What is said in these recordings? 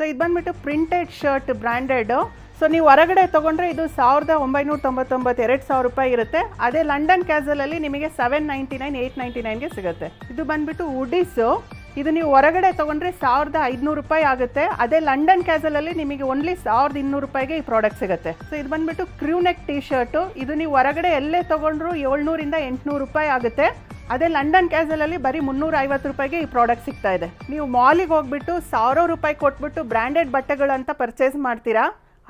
so ಇದು ಬಂದ್ಬಿಟ್ಟು printed shirt branded so ನೀವು ಹೊರಗಡೆ ತೊಗೊಂಡ್ರೆ ಇದು ಸಾವಿರದ ಒಂಬೈನೂರ ತೊಂಬತ್ತೊಂಬತ್ತು ಎರಡು ಸಾವಿರ ರೂಪಾಯಿ ಇರುತ್ತೆ ಅದೇ ಲಂಡನ್ ಕ್ಯಾಸಲಲ್ಲಿ ನಿಮಗೆ seven ninety nine eight ninety ನೈನ್ಗೆ ಸಿಗುತ್ತೆ ಇದು ಬಂದುಬಿಟ್ಟು ಉಡಿಸು ಇದು ನೀವು ಹೊರಗಡೆ ತೊಗೊಂಡ್ರೆ ಸಾವಿರದ ಐದುನೂರು ರೂಪಾಯಿ ಆಗುತ್ತೆ ಅದೇ ಲಂಡನ್ ಕ್ಯಾಸಲಲ್ಲಿ ನಿಮಗೆ ಓನ್ಲಿ ಸಾವಿರದ ಇನ್ನೂರು ರೂಪಾಯಿಗೆ ಈ ಪ್ರಾಡಕ್ಟ್ ಸಿಗುತ್ತೆ ಸೊ ಇದು ಬಂದುಬಿಟ್ಟು ಕ್ರ್ಯೂನೆಕ್ ಟೀ ಶರ್ಟು ಇದು ನೀವು ಹೊರಗಡೆ ಎಲ್ಲೇ ತೊಗೊಂಡ್ರು ಏಳ್ನೂರಿಂದ ಎಂಟುನೂರು ರೂಪಾಯಿ ಆಗುತ್ತೆ ಅದೇ ಲಂಡನ್ ಕ್ಯಾಸಲಲ್ಲಿ ಬರೀ ಮುನ್ನೂರ ಐವತ್ತು ರೂಪಾಯಿಗೆ ಈ ಪ್ರಾಡಕ್ಟ್ ಸಿಗ್ತಾ ಇದೆ ನೀವು ಮಾಲಿಗೆ ಹೋಗ್ಬಿಟ್ಟು ಸಾವಿರ ರೂಪಾಯಿ ಕೊಟ್ಬಿಟ್ಟು ಬ್ರ್ಯಾಂಡೆಡ್ ಬಟ್ಟೆಗಳಂತ ಪರ್ಚೇಸ್ ಮಾಡ್ತೀರಾ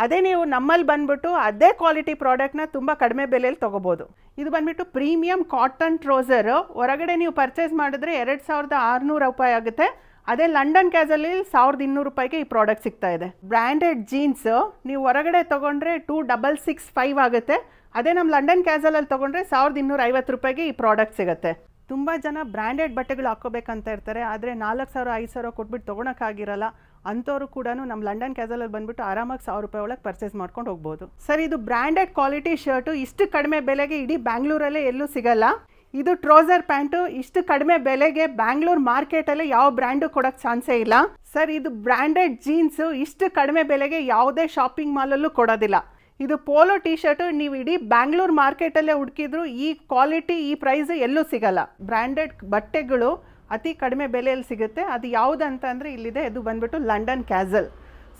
ಅದೇ ನೀವು ನಮ್ಮಲ್ಲಿ ಬಂದ್ಬಿಟ್ಟು ಅದೇ ಕ್ವಾಲಿಟಿ ಪ್ರಾಡಕ್ಟ್ನ ತುಂಬ ಕಡಿಮೆ ಬೆಲೆಯಲ್ಲಿ ತೊಗೋಬೋದು ಇದು ಬಂದ್ಬಿಟ್ಟು ಪ್ರೀಮಿಯಂ ಕಾಟನ್ ಟ್ರೋಸರ್ ಹೊರಗಡೆ ನೀವು ಪರ್ಚೇಸ್ ಮಾಡಿದ್ರೆ ಎರಡು ಸಾವಿರದ ಆರುನೂರು ರೂಪಾಯಿ ಆಗುತ್ತೆ ಅದೇ ಲಂಡನ್ ಕ್ಯಾಸಲ್ಲಿ ಸಾವಿರದ ಇನ್ನೂರು ರೂಪಾಯಿಗೆ ಈ ಪ್ರಾಡಕ್ಟ್ ಸಿಗ್ತಾ ಇದೆ ಬ್ರ್ಯಾಂಡೆಡ್ ಜೀನ್ಸ್ ನೀವು ಹೊರಗಡೆ ತಗೊಂಡ್ರೆ ಟೂ ಡಬಲ್ ಸಿಕ್ಸ್ ಫೈವ್ ಆಗುತ್ತೆ ಅದೇ ನಮ್ಮ ಲಂಡನ್ ಕ್ಯಾಸಲಲ್ಲಿ ತೊಗೊಂಡ್ರೆ ಸಾವಿರದ ಇನ್ನೂರ ಐವತ್ತು ರೂಪಾಯಿಗೆ ಈ ಪ್ರಾಡಕ್ಟ್ ಸಿಗುತ್ತೆ ತುಂಬ ಜನ ಬ್ರ್ಯಾಂಡೆಡ್ ಬಟ್ಟೆಗಳು ಹಾಕೋಬೇಕಂತ ಇರ್ತಾರೆ ಆದರೆ ನಾಲ್ಕು ಸಾವಿರ ಐದು ಸಾವಿರ ಕೊಟ್ಬಿಟ್ಟು ತೊಗೊಳಕ್ಕಾಗಿರಲ್ಲ ಅಂಥವ್ರು ಕೂಡ ನಮ್ಮ ಲಂಡನ್ ಕ್ಯಾಸಲಲ್ಲಿ ಬಂದ್ಬಿಟ್ಟು ಆರಾಮಾಗಿ ಸಾವಿರ ರೂಪಾಯಿ ಒಳಗೆ ಪರ್ಚೇಸ್ ಮಾಡ್ಕೊಂಡು ಹೋಗ್ಬೋದು ಸರ್ ಇದು ಬ್ರ್ಯಾಂಡೆಡ್ ಕ್ವಾಲಿಟಿ ಶರ್ಟು ಇಷ್ಟು ಕಡಿಮೆ ಬೆಲೆಗೆ ಇಡೀ ಬ್ಯಾಂಗ್ಳೂರಲ್ಲೇ ಎಲ್ಲೂ ಸಿಗಲ್ಲ ಇದು ಟ್ರೌಸರ್ ಪ್ಯಾಂಟು ಇಷ್ಟು ಕಡಿಮೆ ಬೆಲೆಗೆ ಬ್ಯಾಂಗ್ಳೂರ್ ಮಾರ್ಕೆಟಲ್ಲಿ ಯಾವ ಬ್ರ್ಯಾಂಡು ಕೊಡೋಕ್ಕೆ ಚಾನ್ಸೇ ಇಲ್ಲ ಸರ್ ಇದು ಬ್ರ್ಯಾಂಡೆಡ್ ಜೀನ್ಸು ಇಷ್ಟು ಕಡಿಮೆ ಬೆಲೆಗೆ ಯಾವುದೇ ಶಾಪಿಂಗ್ ಮಾಲಲ್ಲೂ ಕೊಡೋದಿಲ್ಲ ಇದು ಪೋಲೋ ಟೀ ಶರ್ಟ್ ನೀವು ಇಡೀ ಬ್ಯಾಂಗ್ಳೂರ್ ಮಾರ್ಕೆಟಲ್ಲೇ ಹುಡುಕಿದ್ರು ಈ ಕ್ವಾಲಿಟಿ ಈ ಪ್ರೈಸ್ ಎಲ್ಲೂ ಸಿಗಲ್ಲ ಬ್ರ್ಯಾಂಡೆಡ್ ಬಟ್ಟೆಗಳು ಅತಿ ಕಡಿಮೆ ಬೆಲೆಯಲ್ಲಿ ಸಿಗುತ್ತೆ ಅದು ಯಾವುದಂತಂದರೆ ಇಲ್ಲಿದೆ ಅದು ಬಂದ್ಬಿಟ್ಟು ಲಂಡನ್ ಕ್ಯಾಸಲ್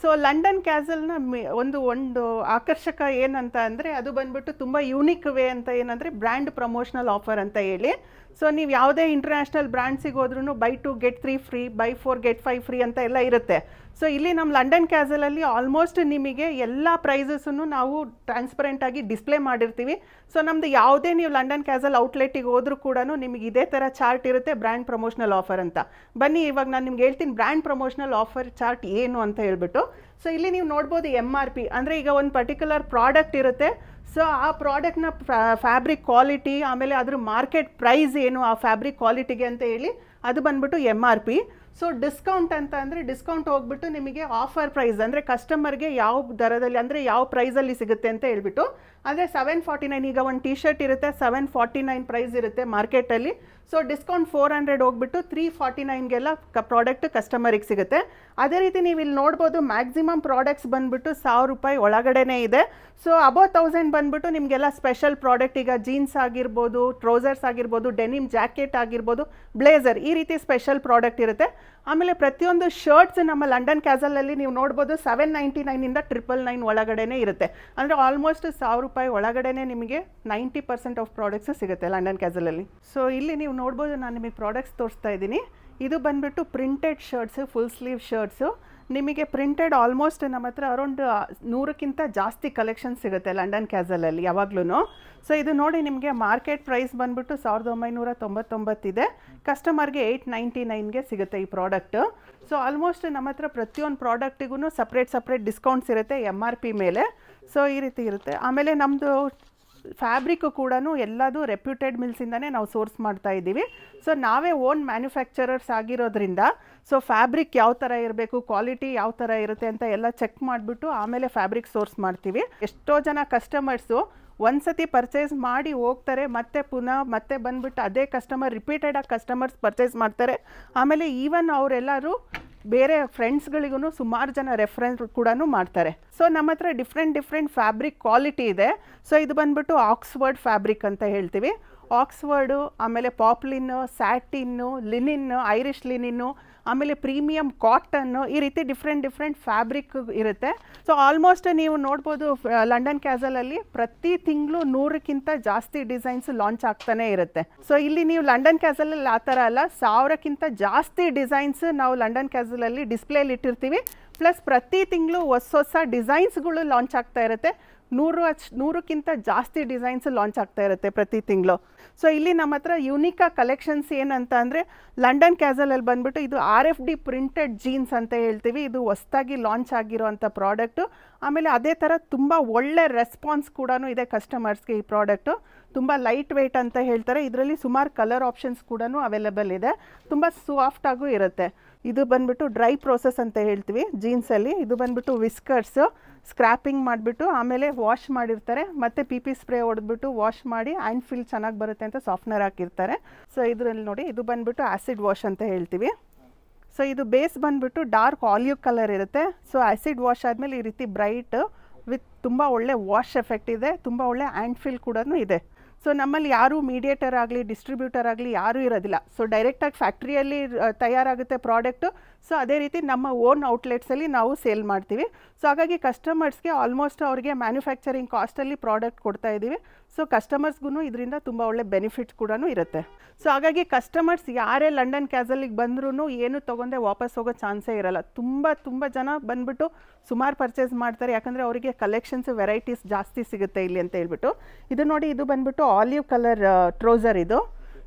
ಸೊ ಲಂಡನ್ ಕ್ಯಾಸಲ್ನ ಒಂದು ಒಂದು ಆಕರ್ಷಕ ಏನಂತ ಅಂದರೆ ಅದು ಬಂದ್ಬಿಟ್ಟು ತುಂಬ ಯೂನಿಕ್ ವೇ ಅಂತ ಏನಂದರೆ ಬ್ರ್ಯಾಂಡ್ ಪ್ರಮೋಷನಲ್ ಆಫರ್ ಅಂತ ಹೇಳಿ ಸೊ ನೀವು ಯಾವುದೇ ಇಂಟರ್ನ್ಯಾಷನಲ್ ಬ್ರ್ಯಾಂಡ್ಸಿಗೆ ಹೋದ್ರೂ buy two get three free buy four get five free ಅಂತ ಎಲ್ಲ ಇರುತ್ತೆ ಸೊ ಇಲ್ಲಿ ನಮ್ಮ ಲಂಡನ್ ಕ್ಯಾಸಲಲ್ಲಿ ಆಲ್ಮೋಸ್ಟ್ ನಿಮಗೆ ಎಲ್ಲ ಪ್ರೈಸಸನ್ನು ನಾವು ಟ್ರಾನ್ಸ್ಪರೆಂಟಾಗಿ ಡಿಸ್ಪ್ಲೇ ಮಾಡಿರ್ತೀವಿ ಸೊ ನಮ್ಮದು ಯಾವುದೇ ನೀವು ಲಂಡನ್ ಕ್ಯಾಸಲ್ ಔಟ್ಲೆಟಿಗೆ ಹೋದರೂ ಕೂಡ ನಿಮಗೆ ಇದೇ ಥರ ಚಾರ್ಟ್ ಇರುತ್ತೆ ಬ್ರ್ಯಾಂಡ್ ಪ್ರಮೋಷನಲ್ ಆಫರ್ ಅಂತ ಬನ್ನಿ ಇವಾಗ ನಾನು ನಿಮ್ಗೆ ಹೇಳ್ತೀನಿ ಬ್ರ್ಯಾಂಡ್ ಪ್ರಮೋಷನಲ್ ಆಫರ್ ಚಾರ್ಟ್ ಏನು ಅಂತ ಹೇಳ್ಬಿಟ್ಟು ಸೊ ಇಲ್ಲಿ ನೀವು ನೋಡ್ಬೋದು ಎಮ್ ಆರ್ ಪಿ ಅಂದರೆ ಈಗ ಒಂದು ಪರ್ಟಿಕ್ಯುಲರ್ ಪ್ರಾಡಕ್ಟ್ ಇರುತ್ತೆ ಸೊ ಆ ಪ್ರಾಡಕ್ಟ್ನ ಫ್ಯಾಬ್ರಿಕ್ ಕ್ವಾಲಿಟಿ ಆಮೇಲೆ ಅದ್ರ ಮಾರ್ಕೆಟ್ ಪ್ರೈಸ್ ಏನು ಆ ಫ್ಯಾಬ್ರಿಕ್ ಕ್ವಾಲಿಟಿಗೆ ಅಂತ ಹೇಳಿ ಅದು ಬಂದ್ಬಿಟ್ಟು M R P so discount ಅಂತ ಅಂದರೆ ಡಿಸ್ಕೌಂಟ್ ಹೋಗ್ಬಿಟ್ಟು ನಿಮಗೆ ಆಫರ್ ಪ್ರೈಸ್ ಅಂದರೆ ಕಸ್ಟಮರ್ಗೆ ಯಾವ ದರದಲ್ಲಿ ಅಂದರೆ ಯಾವ ಪ್ರೈಸಲ್ಲಿ ಸಿಗುತ್ತೆ ಅಂತ ಹೇಳ್ಬಿಟ್ಟು ಆದರೆ ಸೆವೆನ್ ಫಾರ್ಟಿ ನೈನ್ ಈಗ ಒಂದು ಟೀ ಶರ್ಟ್ ಇರುತ್ತೆ ಸೆವೆನ್ ಫಾರ್ಟಿ ನೈನ್ ಪ್ರೈಸ್ ಇರುತ್ತೆ ಮಾರ್ಕೆಟಲ್ಲಿ ಸೊ ಡಿಸ್ಕೌಂಟ್ ಫೋರ್ ಹಂಡ್ರೆಡ್ ಹೋಗ್ಬಿಟ್ಟು ತ್ರೀ ಫಾರ್ಟಿ ನೈನ್ಗೆಲ್ಲ ಕ ಪ್ರಾಡಕ್ಟ್ ಕಸ್ಟಮರಿಗೆ ಸಿಗುತ್ತೆ ಅದೇ ರೀತಿ ನೀವು ಇಲ್ಲಿ ನೋಡ್ಬೋದು ಮ್ಯಾಕ್ಸಿಮಮ್ ಪ್ರಾಡಕ್ಟ್ಸ್ ಬಂದುಬಿಟ್ಟು ಸಾವಿರ ರೂಪಾಯಿ ಒಳಗಡೆನೇ ಇದೆ ಸೊ ಅಬೋ ತೌಸಂಡ್ ಬಂದುಬಿಟ್ಟು ನಿಮಗೆಲ್ಲ ಸ್ಪೆಷಲ್ ಪ್ರಾಡಕ್ಟ್ ಈಗ ಜೀನ್ಸ್ ಆಗಿರ್ಬೋದು ಟ್ರೌಸರ್ಸ್ ಆಗಿರ್ಬೋದು ಡೆನಿಮ್ ಜಾಕೆಟ್ ಆಗಿರ್ಬೋದು ಬ್ಲೇಸರ್ ಈ ರೀತಿ ಸ್ಪೆಷಲ್ ಪ್ರಾಡಕ್ಟ್ ಇರುತ್ತೆ ಆಮೇಲೆ ಪ್ರತಿಯೊಂದು ಶರ್ಟ್ಸ್ ನಮ್ಮ ಲಂಡನ್ ಕ್ಯಾಸಲಲ್ಲಿ ನೀವು ನೋಡ್ಬೋದು ಸೆವೆನ್ ನೈಂಟಿ ನೈನಿಂದ ಟ್ರಿಪಲ್ ನೈನ್ ಒಳಗಡೆನೇ ಇರುತ್ತೆ ಅಂದರೆ ಆಲ್ಮೋಸ್ಟ್ ಸಾವಿರ ರೂಪಾಯಿ ಒಳಗಡೆನೇ ನಿಮಗೆ ನೈಂಟಿ ಪರ್ಸೆಂಟ್ ಆಫ್ ಪ್ರಾಡಕ್ಟ್ಸ್ ಸಿಗುತ್ತೆ ಲಂಡನ್ ಕ್ಯಾಸಲಲ್ಲಿ ಸೊ ಇಲ್ಲಿ ನೀವು ನೋಡ್ಬೋದು ನಾನು ನಿಮಗೆ ಪ್ರಾಡಕ್ಟ್ಸ್ ತೋರಿಸ್ತಾ ಇದ್ದೀನಿ ಇದು ಬಂದುಬಿಟ್ಟು printed shirts full sleeve shirts ನಿಮಗೆ ಪ್ರಿಂಟೆಡ್ ಆಲ್ಮೋಸ್ಟ್ ನಮ್ಮ ಹತ್ರ ಅರೌಂಡ್ ನೂರಕ್ಕಿಂತ ಜಾಸ್ತಿ ಕಲೆಕ್ಷನ್ ಸಿಗುತ್ತೆ ಲಂಡನ್ ಕ್ಯಾಸಲಲ್ಲಿ ಯಾವಾಗ್ಲೂ ಸೊ ಇದು ನೋಡಿ ನಿಮಗೆ ಮಾರ್ಕೆಟ್ ಪ್ರೈಸ್ ಬಂದ್ಬಿಟ್ಟು ಸಾವಿರದ ಒಂಬೈನೂರ ತೊಂಬತ್ತೊಂಬತ್ತಿದೆ ಕಸ್ಟಮರ್ಗೆ ಏಯ್ಟ್ ನೈಂಟಿ ನೈನ್ಗೆ ಸಿಗುತ್ತೆ ಈ ಪ್ರಾಡಕ್ಟ್ ಸೊ ಆಲ್ಮೋಸ್ಟ್ ನಮ್ಮ ಹತ್ರ ಪ್ರತಿಯೊಂದು ಪ್ರಾಡಕ್ಟಿಗೂ ಸಪ್ರೇಟ್ ಸಪ್ರೇಟ್ ಡಿಸ್ಕೌಂಟ್ಸ್ ಇರುತ್ತೆ ಎಮ್ ಆರ್ ಪಿ ಮೇಲೆ ಸೊ ಈ ರೀತಿ ಇರುತ್ತೆ ಆಮೇಲೆ ನಮ್ಮದು ಫ್ಯಾಬ್ರಿಕ್ ಕೂಡ ಎಲ್ಲದೂ ರೆಪ್ಯೂಟೆಡ್ ಮಿಲ್ಸಿಂದನೇ ನಾವು ಸೋರ್ಸ್ ಮಾಡ್ತಾ ಇದ್ದೀವಿ ಸೊ ನಾವೇ ಓನ್ ಮ್ಯಾನುಫ್ಯಾಕ್ಚರರ್ಸ್ ಆಗಿರೋದ್ರಿಂದ ಸೊ ಫ್ಯಾಬ್ರಿಕ್ ಯಾವ ಥರ ಇರಬೇಕು ಕ್ವಾಲಿಟಿ ಯಾವ ಥರ ಇರುತ್ತೆ ಅಂತ ಎಲ್ಲ ಚೆಕ್ ಮಾಡಿಬಿಟ್ಟು ಆಮೇಲೆ ಫ್ಯಾಬ್ರಿಕ್ ಸೋರ್ಸ್ ಮಾಡ್ತೀವಿ ಎಷ್ಟೋ ಜನ ಕಸ್ಟಮರ್ಸು ಒಂದ್ಸತಿ ಪರ್ಚೇಸ್ ಮಾಡಿ ಹೋಗ್ತಾರೆ ಮತ್ತೆ ಪುನಃ ಮತ್ತೆ ಬಂದುಬಿಟ್ಟು ಅದೇ ಕಸ್ಟಮರ್ ರಿಪೀಟೆಡಾಗಿ ಕಸ್ಟಮರ್ಸ್ ಪರ್ಚೇಸ್ ಮಾಡ್ತಾರೆ ಆಮೇಲೆ ಈವನ್ ಅವರೆಲ್ಲರೂ ಬೇರೆ ಫ್ರೆಂಡ್ಸ್ಗಳಿಗೂ ಸುಮಾರು ಜನ ರೆಫರೆನ್ಸ್ ಕೂಡ ಮಾಡ್ತಾರೆ ಸೊ ನಮ್ಮ ಹತ್ರ ಡಿಫ್ರೆಂಟ್ ಡಿಫ್ರೆಂಟ್ ಫ್ಯಾಬ್ರಿಕ್ ಕ್ವಾಲಿಟಿ ಇದೆ ಸೊ ಇದು ಬಂದ್ಬಿಟ್ಟು ಆಕ್ಸ್ಫರ್ಡ್ ಫ್ಯಾಬ್ರಿಕ್ ಅಂತ ಹೇಳ್ತೀವಿ ಆಕ್ಸ್ಫರ್ಡು ಆಮೇಲೆ ಪಾಪ್ಲಿನ್ನು ಸ್ಯಾಟಿನ್ನು ಲಿನಿನ್ನು ಐರಿಷ್ ಲಿನಿನ್ನು ಆಮೇಲೆ ಪ್ರೀಮಿಯಂ ಕಾಟನ್ನು ಈ ರೀತಿ ಡಿಫ್ರೆಂಟ್ ಡಿಫ್ರೆಂಟ್ ಫ್ಯಾಬ್ರಿಕ್ ಇರುತ್ತೆ ಸೊ ಆಲ್ಮೋಸ್ಟ್ ನೀವು ನೋಡ್ಬೋದು ಲಂಡನ್ ಕ್ಯಾಸಲಲ್ಲಿ ಪ್ರತಿ ತಿಂಗಳು ನೂರಕ್ಕಿಂತ ಜಾಸ್ತಿ ಡಿಸೈನ್ಸ್ ಲಾಂಚ್ ಆಗ್ತಾನೆ ಇರುತ್ತೆ ಸೊ ಇಲ್ಲಿ ನೀವು ಲಂಡನ್ ಕ್ಯಾಸಲಲ್ಲಿ ಆ ಥರ ಅಲ್ಲ ಸಾವಿರಕ್ಕಿಂತ ಜಾಸ್ತಿ ಡಿಸೈನ್ಸ್ ನಾವು ಲಂಡನ್ ಕ್ಯಾಸಲಲ್ಲಿ ಡಿಸ್ಪ್ಲೇಲಿ ಇಟ್ಟಿರ್ತೀವಿ ಪ್ಲಸ್ ಪ್ರತಿ ತಿಂಗಳು ಹೊಸ ಹೊಸ ಡಿಸೈನ್ಸ್ಗಳು ಲಾಂಚ್ ಆಗ್ತಾ ಇರುತ್ತೆ ನೂರು ಹಚ್ ನೂರಕ್ಕಿಂತ ಜಾಸ್ತಿ ಡಿಸೈನ್ಸ್ ಲಾಂಚ್ ಆಗ್ತಾ ಇರುತ್ತೆ ಪ್ರತಿ ತಿಂಗಳು ಸೊ ಇಲ್ಲಿ ನಮ್ಮ ಹತ್ರ ಯುನೀಕ ಕಲೆಕ್ಷನ್ಸ್ ಏನಂತ ಅಂದರೆ ಲಂಡನ್ ಕ್ಯಾಸಲಲ್ಲಿ ಬಂದುಬಿಟ್ಟು ಇದು R F D printed jeans ಅಂತ ಹೇಳ್ತೀವಿ ಇದು ಹೊಸ್ದಾಗಿ ಲಾಂಚ್ ಆಗಿರೋವಂಥ ಪ್ರಾಡಕ್ಟು ಆಮೇಲೆ ಅದೇ ಥರ ತುಂಬ ಒಳ್ಳೆ ರೆಸ್ಪಾನ್ಸ್ ಕೂಡ ಇದೆ ಕಸ್ಟಮರ್ಸ್ಗೆ ಈ ಪ್ರಾಡಕ್ಟು ತುಂಬ ಲೈಟ್ ವೆಯ್ಟ್ ಅಂತ ಹೇಳ್ತಾರೆ ಇದರಲ್ಲಿ ಸುಮಾರು ಕಲರ್ ಆಪ್ಷನ್ಸ್ ಕೂಡ ಅವೈಲೇಬಲ್ ಇದೆ ತುಂಬ ಸಾಫ್ಟಾಗೂ ಇರುತ್ತೆ ಇದು ಬಂದ್ಬಿಟ್ಟು ಡ್ರೈ ಪ್ರೋಸೆಸ್ ಅಂತ ಹೇಳ್ತೀವಿ ಜೀನ್ಸಲ್ಲಿ ಇದು ಬಂದ್ಬಿಟ್ಟು ವಿಸ್ಕರ್ಸ್ ಸ್ಕ್ರ್ಯಾಪಿಂಗ್ ಮಾಡಿಬಿಟ್ಟು ಆಮೇಲೆ ವಾಶ್ ಮಾಡಿರ್ತಾರೆ ಮತ್ತು ಪಿ ಪಿ ಸ್ಪ್ರೇ ಹೊಡೆದ್ಬಿಟ್ಟು ವಾಶ್ ಮಾಡಿ ಆ್ಯಂಡ್ ಫೀಲ್ ಚೆನ್ನಾಗಿ ಬರುತ್ತೆ ಅಂತ ಸಾಫ್ಟ್ನರ್ ಹಾಕಿರ್ತಾರೆ ಸೊ ಇದರಲ್ಲಿ ನೋಡಿ ಇದು ಬಂದ್ಬಿಟ್ಟು ಆ್ಯಸಿಡ್ ವಾಶ್ ಅಂತ ಹೇಳ್ತೀವಿ ಸೊ ಇದು ಬೇಸ್ ಬಂದ್ಬಿಟ್ಟು ಡಾರ್ಕ್ ಆಲಿವ್ ಕಲರ್ ಇರುತ್ತೆ ಸೊ ಆ್ಯಸಿಡ್ ವಾಶ್ ಆದಮೇಲೆ ಈ ರೀತಿ ಬ್ರೈಟ್ ವಿತ್ ತುಂಬ ಒಳ್ಳೆ ವಾಶ್ ಎಫೆಕ್ಟ್ ಇದೆ ತುಂಬ ಒಳ್ಳೆ ಆ್ಯಂಡ್ ಫೀಲ್ ಕೂಡ ಇದೆ ಸೊ ನಮ್ಮಲ್ಲಿ ಯಾರೂ ಮೀಡಿಯೇಟರ್ ಆಗಲಿ ಡಿಸ್ಟ್ರಿಬ್ಯೂಟರ್ ಆಗಲಿ ಯಾರೂ ಇರೋದಿಲ್ಲ ಸೊ ಡೈರೆಕ್ಟಾಗಿ ಫ್ಯಾಕ್ಟ್ರಿಯಲ್ಲಿ ತಯಾರಾಗುತ್ತೆ ಪ್ರಾಡಕ್ಟು ಸೊ ಅದೇ ರೀತಿ ನಮ್ಮ ಓನ್ ಔಟ್ಲೆಟ್ಸಲ್ಲಿ ನಾವು ಸೇಲ್ ಮಾಡ್ತೀವಿ ಸೊ ಹಾಗಾಗಿ ಕಸ್ಟಮರ್ಸ್ಗೆ ಆಲ್ಮೋಸ್ಟ್ ಅವ್ರಿಗೆ ಮ್ಯಾನುಫ್ಯಾಕ್ಚರಿಂಗ್ ಕಾಸ್ಟಲ್ಲಿ ಪ್ರಾಡಕ್ಟ್ ಕೊಡ್ತಾ ಇದ್ದೀವಿ ಸೊ ಕಸ್ಟಮರ್ಸ್ಗೂ ಇದರಿಂದ ತುಂಬ ಒಳ್ಳೆ ಬೆನಿಫಿಟ್ಸ್ ಕೂಡ ಇರುತ್ತೆ ಸೊ ಹಾಗಾಗಿ ಕಸ್ಟಮರ್ಸ್ ಯಾರೇ ಲಂಡನ್ ಕ್ಯಾಸಲಿಗೆ ಬಂದ್ರೂ ಏನು ತೊಗೊಂಡೆ ವಾಪಸ್ ಹೋಗೋ ಚಾನ್ಸೇ ಇರಲ್ಲ ತುಂಬ ತುಂಬ ಜನ ಬಂದ್ಬಿಟ್ಟು ಸುಮಾರು ಪರ್ಚೇಸ್ ಮಾಡ್ತಾರೆ ಯಾಕಂದರೆ ಅವರಿಗೆ ಕಲೆಕ್ಷನ್ಸ್ ವೆರೈಟೀಸ್ ಜಾಸ್ತಿ ಸಿಗುತ್ತೆ ಇಲ್ಲಿ ಅಂತ ಹೇಳ್ಬಿಟ್ಟು ಇದು ನೋಡಿ ಇದು ಬಂದ್ಬಿಟ್ಟು ಆಲಿವ್ ಕಲರ್ ಟ್ರೋಸರ್ ಇದು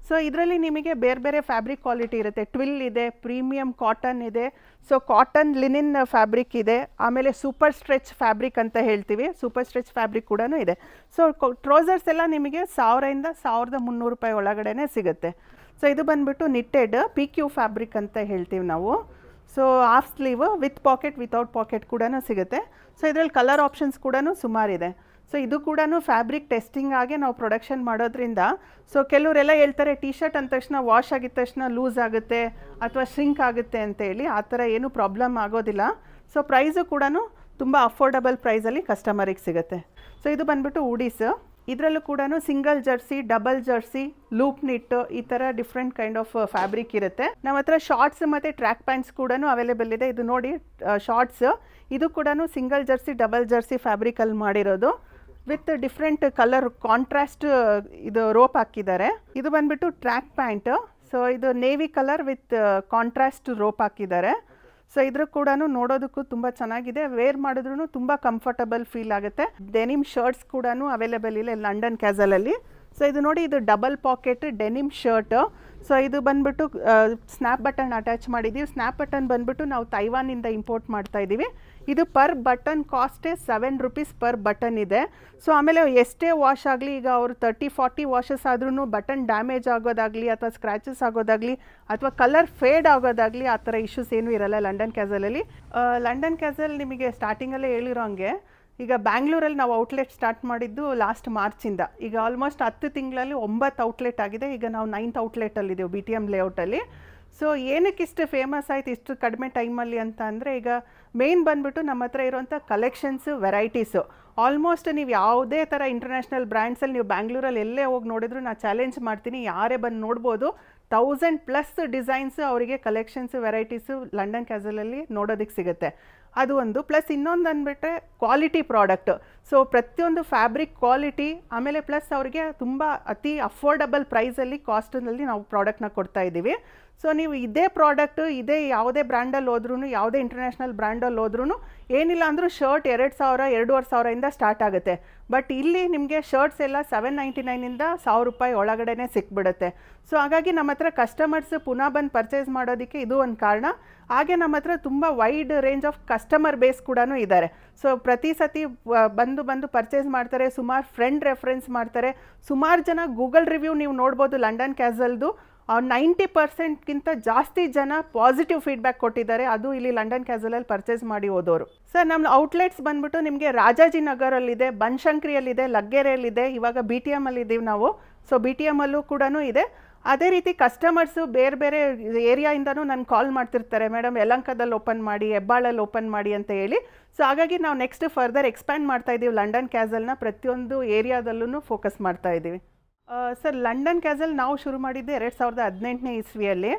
ಸೊ ಇದರಲ್ಲಿ ನಿಮಗೆ ಬೇರೆ ಬೇರೆ ಫ್ಯಾಬ್ರಿಕ್ ಕ್ವಾಲಿಟಿ ಇರುತ್ತೆ ಟ್ವಿಲ್ ಇದೆ ಪ್ರೀಮಿಯಂ ಕಾಟನ್ ಇದೆ ಸೊ ಕಾಟನ್ ಲಿನಿನ್ ಫ್ಯಾಬ್ರಿಕ್ ಇದೆ ಆಮೇಲೆ ಸೂಪರ್ ಸ್ಟ್ರೆಚ್ ಫ್ಯಾಬ್ರಿಕ್ ಅಂತ ಹೇಳ್ತೀವಿ ಸೂಪರ್ ಸ್ಟ್ರೆಚ್ ಫ್ಯಾಬ್ರಿಕ್ ಕೂಡ ಇದೆ ಸೊ ಟ್ರೌಸರ್ಸ್ ಎಲ್ಲ ನಿಮಗೆ ಸಾವಿರದಿಂದ ಸಾವಿರದ ಮುನ್ನೂರು ರೂಪಾಯಿ ಒಳಗಡೆ ಸಿಗುತ್ತೆ ಸೊ ಇದು ಬಂದುಬಿಟ್ಟು ನಿಟ್ಟೆಡ್ ಪಿ ಕ್ಯೂ ಫ್ಯಾಬ್ರಿಕ್ ಅಂತ ಹೇಳ್ತೀವಿ ನಾವು so half sleeve with pocket without pocket ಕೂಡ ಸಿಗುತ್ತೆ ಸೊ ಇದರಲ್ಲಿ ಕಲರ್ ಆಪ್ಷನ್ಸ್ ಕೂಡ ಸುಮಾರಿದೆ ಸೊ ಇದು ಕೂಡ ಫ್ಯಾಬ್ರಿಕ್ ಟೆಸ್ಟಿಂಗ್ ಆಗಿ ನಾವು ಪ್ರೊಡಕ್ಷನ್ ಮಾಡೋದ್ರಿಂದ ಸೊ ಕೆಲವರೆಲ್ಲ ಹೇಳ್ತಾರೆ ಟಿ ಶರ್ಟ್ ಅಂದ ತಕ್ಷಣ ವಾಶ್ ಆಗಿದ ತಕ್ಷಣ ಲೂಸ್ ಆಗುತ್ತೆ ಅಥವಾ ಶ್ರಿಂಕ್ ಆಗುತ್ತೆ ಅಂತೇಳಿ ಆ ಥರ ಏನು ಪ್ರಾಬ್ಲಮ್ ಆಗೋದಿಲ್ಲ ಸೊ ಪ್ರೈಸು ಕೂಡ ತುಂಬ ಅಫೋರ್ಡಬಲ್ ಪ್ರೈಸಲ್ಲಿ ಕಸ್ಟಮರಿಗೆ ಸಿಗುತ್ತೆ ಸೊ ಇದು ಬಂದ್ಬಿಟ್ಟು ಉಡೀಸ್ ಇದರಲ್ಲೂ ಕೂಡ single jersey double jersey loop knit ಈ ಥರ ಡಿಫ್ರೆಂಟ್ ಕೈಂಡ್ ಆಫ್ ಫ್ಯಾಬ್ರಿಕ್ ಇರುತ್ತೆ ನಮ್ಮ ಹತ್ರ ಶಾರ್ಟ್ಸ್ ಮತ್ತು ಟ್ರ್ಯಾಕ್ ಪ್ಯಾಂಟ್ಸ್ ಕೂಡ ಅವೈಲೇಬಲ್ ಇದೆ ಇದು ನೋಡಿ ಶಾರ್ಟ್ಸ್ uh, ಇದು ಕೂಡ ಸಿಂಗಲ್ ಜರ್ಸಿ ಡಬಲ್ ಜರ್ಸಿ ಫ್ಯಾಬ್ರಿಕಲ್ಲಿ ಮಾಡಿರೋದು ವಿತ್ ಡಿಫ್ರೆಂಟ್ ಕಲರ್ ಕಾಂಟ್ರಾಸ್ಟ್ ಇದು ರೋಪ್ ಹಾಕಿದ್ದಾರೆ ಇದು ಬಂದ್ಬಿಟ್ಟು ಟ್ರ್ಯಾಕ್ ಪ್ಯಾಂಟ್ ಸೊ ಇದು navy colour with contrast rope ಹಾಕಿದ್ದಾರೆ ಸೊ ಇದ್ರ ಕೂಡ ನೋಡೋದಕ್ಕೂ ತುಂಬಾ ಚೆನ್ನಾಗಿದೆ ವೇರ್ ಮಾಡಿದ್ರು ತುಂಬಾ ಕಂಫರ್ಟಬಲ್ ಫೀಲ್ ಆಗುತ್ತೆ ಡೆನಿಮ್ ಶರ್ಟ್ಸ್ ಕೂಡ ಅವೈಲೇಬಲ್ ಇಲ್ಲ ಲಂಡನ್ ಕ್ಯಾಸಲ್ ಅಲ್ಲಿ ಸೊ ಇದು ನೋಡಿ ಇದು double pocket denim shirt so ಇದು ಬಂದ್ಬಿಟ್ಟು ಸ್ನ್ಯಾಪ್ ಬಟನ್ ಅಟ್ಯಾಚ್ ಮಾಡಿದ್ದೀವಿ ಸ್ನ್ಯಾಪ್ ಬಟನ್ ಬಂದ್ಬಿಟ್ಟು ನಾವು ತೈವಾನಿಂದ ಇಂಪೋರ್ಟ್ ಮಾಡ್ತಾ ಇದ್ದೀವಿ ಇದು ಪರ್ ಬಟನ್ ಕಾಸ್ಟೇ ಸೆವೆನ್ ರುಪೀಸ್ ಪರ್ ಬಟನ್ ಇದೆ ಸೊ ಆಮೇಲೆ ಎಷ್ಟೇ ವಾಶ್ ಆಗಲಿ ಈಗ ಅವರು ತರ್ಟಿ ಫಾರ್ಟಿ ವಾಷಸ್ ಆದ್ರೂ ಬಟನ್ ಡ್ಯಾಮೇಜ್ ಆಗೋದಾಗಲಿ ಅಥವಾ ಸ್ಕ್ರ್ಯಾಚಸ್ ಆಗೋದಾಗಲಿ ಅಥವಾ ಕಲರ್ ಫೇಡ್ ಆಗೋದಾಗಲಿ ಆ ಥರ ಇಶ್ಯೂಸ್ ಏನೂ ಇರಲ್ಲ ಲಂಡನ್ ಕ್ಯಾಸಲಲ್ಲಿ ಲಂಡನ್ ಕ್ಯಾಸಲ್ ನಿಮಗೆ ಸ್ಟಾರ್ಟಿಂಗಲ್ಲೇ ಹೇಳಿರೋ ಹಂಗೆ ಈಗ ಬ್ಯಾಂಗ್ಳೂರಲ್ಲಿ ನಾವು ಔಟ್ಲೆಟ್ ಸ್ಟಾರ್ಟ್ ಮಾಡಿದ್ದು ಲಾಸ್ಟ್ ಮಾರ್ಚಿಂದ ಈಗ ಆಲ್ಮೋಸ್ಟ್ ಹತ್ತು ತಿಂಗಳಲ್ಲಿ ಒಂಬತ್ತು ಔಟ್ಲೆಟ್ ಆಗಿದೆ ಈಗ ನಾವು ನೈನ್ತ್ ಔಟ್ಲೆಟಲ್ಲಿದ್ದೇವೆ ಬಿ ಟಿ ಎಮ್ ಲೇಔಟಲ್ಲಿ ಸೊ ಏನಕ್ಕೆ ಇಷ್ಟು ಫೇಮಸ್ ಆಯಿತು ಇಷ್ಟು ಕಡಿಮೆ ಟೈಮಲ್ಲಿ ಅಂತ ಅಂದರೆ ಈಗ ಮೇಯ್ನ್ ಬಂದುಬಿಟ್ಟು ನಮ್ಮ ಹತ್ರ ಇರುವಂಥ ಕಲೆಕ್ಷನ್ಸು ವೆರೈಟೀಸು ಆಲ್ಮೋಸ್ಟ್ ನೀವು ಯಾವುದೇ ಥರ ಇಂಟರ್ನ್ಯಾಷನಲ್ ಬ್ರ್ಯಾಂಡ್ಸಲ್ಲಿ ನೀವು ಬ್ಯಾಂಗ್ಳೂರಲ್ಲಿ ಎಲ್ಲೇ ಹೋಗಿ ನೋಡಿದ್ರು ನಾನು ಚಾಲೆಂಜ್ ಮಾಡ್ತೀನಿ ಯಾರೇ ಬಂದು ನೋಡ್ಬೋದು ತೌಸಂಡ್ ಪ್ಲಸ್ ಡಿಸೈನ್ಸ್ ಅವರಿಗೆ ಕಲೆಕ್ಷನ್ಸ್ ವೆರೈಟೀಸು ಲಂಡನ್ ಕ್ಯಾಸಲಲ್ಲಿ ನೋಡೋದಕ್ಕೆ ಸಿಗುತ್ತೆ ಅದು ಒಂದು ಪ್ಲಸ್ ಇನ್ನೊಂದು ಅಂದ್ಬಿಟ್ರೆ ಕ್ವಾಲಿಟಿ ಪ್ರಾಡಕ್ಟ್ ಸೊ ಪ್ರತಿಯೊಂದು ಫ್ಯಾಬ್ರಿಕ್ ಕ್ವಾಲಿಟಿ ಆಮೇಲೆ ಪ್ಲಸ್ ಅವರಿಗೆ ತುಂಬ ಅತಿ ಅಫೋರ್ಡಬಲ್ ಪ್ರೈಸಲ್ಲಿ ಕಾಸ್ಟ್ನಲ್ಲಿ ನಾವು ಪ್ರಾಡಕ್ಟ್ನ ಕೊಡ್ತಾ ಇದ್ದೀವಿ ಸೊ ನೀವು ಇದೇ ಪ್ರಾಡಕ್ಟು ಇದೇ ಯಾವುದೇ ಬ್ರ್ಯಾಂಡಲ್ಲಿ ಹೋದ್ರೂ ಯಾವುದೇ ಇಂಟರ್ನ್ಯಾಷನಲ್ ಬ್ರ್ಯಾಂಡಲ್ಲಿ ಹೋದ್ರೂ ಏನಿಲ್ಲ ಅಂದರೂ ಶರ್ಟ್ ಎರಡು ಸಾವಿರ ಎರಡೂವರೆ ಸಾವಿರದಿಂದ ಸ್ಟಾರ್ಟ್ ಆಗುತ್ತೆ ಬಟ್ ಇಲ್ಲಿ ನಿಮಗೆ ಶರ್ಟ್ಸ್ ಎಲ್ಲ ಸೆವೆನ್ ನೈಂಟಿ ನೈನಿಂದ ಸಾವಿರ ರೂಪಾಯಿ ಒಳಗಡೆ ಸಿಕ್ಬಿಡುತ್ತೆ ಸೊ ಹಾಗಾಗಿ ನಮ್ಮ ಹತ್ರ ಕಸ್ಟಮರ್ಸ್ ಪುನಃ ಬಂದು ಪರ್ಚೇಸ್ ಮಾಡೋದಕ್ಕೆ ಇದು ಒಂದು ಕಾರಣ ಹಾಗೆ ನಮ್ಮ ಹತ್ರ ತುಂಬ wide range of customer base ಕೂಡ ಇದ್ದಾರೆ ಸೊ ಪ್ರತಿ ಸತಿ ಬಂದು ಬಂದು ಪರ್ಚೇಸ್ ಮಾಡ್ತಾರೆ ಸುಮಾರು ಫ್ರೆಂಡ್ ರೆಫರೆನ್ಸ್ ಮಾಡ್ತಾರೆ ಸುಮಾರು ಜನ ಗೂಗಲ್ ರಿವ್ಯೂ ನೀವು ನೋಡ್ಬೋದು ಲಂಡನ್ ಕ್ಯಾಸಲ್ದು ನೈಂಟಿ ಪರ್ಸೆಂಟ್ಗಿಂತ ಜಾಸ್ತಿ ಜನ ಪಾಸಿಟಿವ್ ಫೀಡ್ಬ್ಯಾಕ್ ಕೊಟ್ಟಿದ್ದಾರೆ ಅದು ಇಲ್ಲಿ ಲಂಡನ್ ಕ್ಯಾಸಲಲ್ಲಿ ಪರ್ಚೇಸ್ ಮಾಡಿ ಹೋದವರು ಸರ್ ನಮ್ಮ ಔಟ್ಲೆಟ್ಸ್ ಬಂದ್ಬಿಟ್ಟು ನಿಮಗೆ ರಾಜಾಜಿನಗರಲ್ಲಿದೆ ಬನ್ಶಂಕ್ರಿಯಲ್ಲಿದೆ ಲಗ್ಗೆರೆಯಲ್ಲಿದೆ ಇವಾಗ ಬಿ ಟಿ ಎಮ್ ಅಲ್ಲಿ ಇದ್ದೀವಿ ನಾವು ಸೊ ಬಿ ಟಿ ಎಮ್ ಅಲ್ಲೂ ಕೂಡ ಇದೆ ಅದೇ ರೀತಿ ಕಸ್ಟಮರ್ಸು ಬೇರೆ ಬೇರೆ ಏರಿಯಾಯಿಂದನೂ ನನ್ನ ಕಾಲ್ ಮಾಡ್ತಿರ್ತಾರೆ ಮೇಡಮ್ ಯಲಂಕದಲ್ಲಿ ಓಪನ್ ಮಾಡಿ ಹೆಬ್ಬಾಳಲ್ಲಿ ಓಪನ್ ಮಾಡಿ ಅಂತ ಹೇಳಿ ಸೊ ಹಾಗಾಗಿ ನಾವು ನೆಕ್ಸ್ಟ್ ಫರ್ದರ್ ಎಕ್ಸ್ಪ್ಯಾಂಡ್ ಮಾಡ್ತಾ ಇದ್ದೀವಿ ಲಂಡನ್ ಕ್ಯಾಸಲ್ನ ಪ್ರತಿಯೊಂದು ಏರಿಯಾದಲ್ಲೂ ಫೋಕಸ್ ಮಾಡ್ತಾ ಇದ್ದೀವಿ ಸರ್ ಲಂಡನ್ ಕ್ಯಾಸಲ್ ನಾವು ಶುರು ಮಾಡಿದ್ದೆ ಎರಡು ಸಾವಿರದ ಹದಿನೆಂಟನೇ ಇಸ್ವಿಯಲ್ಲಿ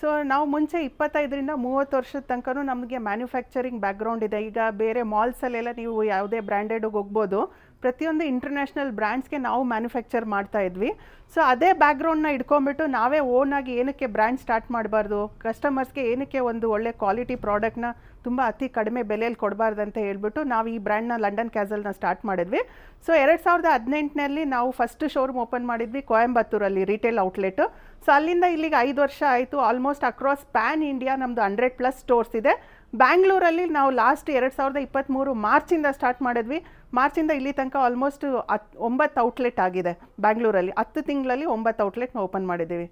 ಸೊ ನಾವು ಮುಂಚೆ ಇಪ್ಪತ್ತೈದರಿಂದ ಮೂವತ್ತು ವರ್ಷದ ತನಕ ನಮಗೆ ಮ್ಯಾನುಫ್ಯಾಕ್ಚರಿಂಗ್ ಬ್ಯಾಕ್ಗ್ರೌಂಡ್ ಇದೆ ಈಗ ಬೇರೆ ಮಾಲ್ಸಲ್ಲೆಲ್ಲ ನೀವು ಯಾವುದೇ ಬ್ರ್ಯಾಂಡೆಡ್ಗೆ ಹೋಗ್ಬೋದು ಪ್ರತಿಯೊಂದು ಇಂಟರ್ನ್ಯಾಷನಲ್ ಬ್ರ್ಯಾಂಡ್ಸ್ಗೆ ನಾವು ಮ್ಯಾನುಫ್ಯಾಕ್ಚರ್ ಮಾಡ್ತಾ ಇದ್ವಿ ಸೊ ಅದೇ ಗ್ರೌಂಡ್ನ ಇಟ್ಕೊಂಬಿಟ್ಟು ನಾವೇ ಓನಾಗಿ ಏನಕ್ಕೆ ಬ್ರ್ಯಾಂಡ್ ಸ್ಟಾರ್ಟ್ ಮಾಡಬಾರ್ದು ಕಸ್ಟಮರ್ಸ್ಗೆ ಏನಕ್ಕೆ ಒಂದು ಒಳ್ಳೆ ಕ್ವಾಲಿಟಿ ಪ್ರಾಡಕ್ಟ್ನ ತುಂಬ ಅತಿ ಕಡಿಮೆ ಬೆಲೆಯಲ್ಲಿ ಕೊಡಬಾರ್ದಂತ ಹೇಳ್ಬಿಟ್ಟು ನಾವು ಈ ಬ್ರ್ಯಾಂಡ್ನ ಲಂಡನ್ ಕ್ಯಾಸಲ್ನ ಸ್ಟಾರ್ಟ್ ಮಾಡಿದ್ವಿ ಸೊ ಎರಡು ಸಾವಿರದ ಹದಿನೆಂಟನಲ್ಲಿ ನಾವು ಫಸ್ಟ್ ಶೋರೂಮ್ ಓಪನ್ ಮಾಡಿದ್ವಿ ಕೊಯಂಬತ್ತೂರಲ್ಲಿ ರಿಟೇಲ್ ಔಟ್ಲೆಟ್ ಸೊ ಅಲ್ಲಿಂದ ಇಲ್ಲಿಗೆ ಐದು ವರ್ಷ ಆಯಿತು ಆಲ್ಮೋಸ್ಟ್ ಅಕ್ರಾಸ್ ಪ್ಯಾನ್ ಇಂಡಿಯಾ ನಮ್ಮದು ಹಂಡ್ರೆಡ್ ಪ್ಲಸ್ ಸ್ಟೋರ್ಸ್ ಇದೆ ಬ್ಯಾಂಗ್ಳೂರಲ್ಲಿ ನಾವು ಲಾಸ್ಟ್ ಎರಡು ಸಾವಿರದ ಇಪ್ಪತ್ತ್ಮೂರು ಮಾರ್ಚಿಂದ ಸ್ಟಾರ್ಟ್ ಮಾಡಿದ್ವಿ ಮಾರ್ಚಿಂದ ಇಲ್ಲಿ ತನಕ ಆಲ್ಮೋಸ್ಟ್ ಹತ್ ಒಂಬತ್ತು ಔಟ್ಲೆಟ್ ಆಗಿದೆ ಬ್ಯಾಂಗ್ಳೂರಲ್ಲಿ ಹತ್ತು ತಿಂಗಳಲ್ಲಿ ಒಂಬತ್ತು ಔಟ್ಲೆಟ್ನ ಓಪನ್ ಮಾಡಿದ್ದೀವಿ